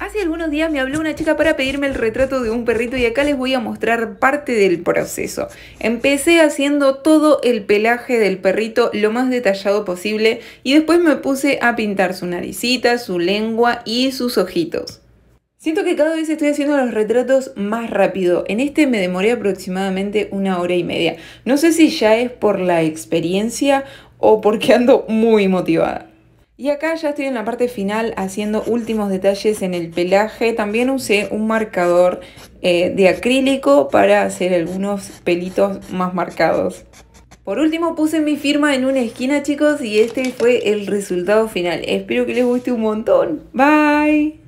Hace algunos días me habló una chica para pedirme el retrato de un perrito y acá les voy a mostrar parte del proceso. Empecé haciendo todo el pelaje del perrito lo más detallado posible y después me puse a pintar su naricita, su lengua y sus ojitos. Siento que cada vez estoy haciendo los retratos más rápido. En este me demoré aproximadamente una hora y media. No sé si ya es por la experiencia o porque ando muy motivada. Y acá ya estoy en la parte final haciendo últimos detalles en el pelaje. También usé un marcador eh, de acrílico para hacer algunos pelitos más marcados. Por último puse mi firma en una esquina chicos y este fue el resultado final. Espero que les guste un montón. Bye.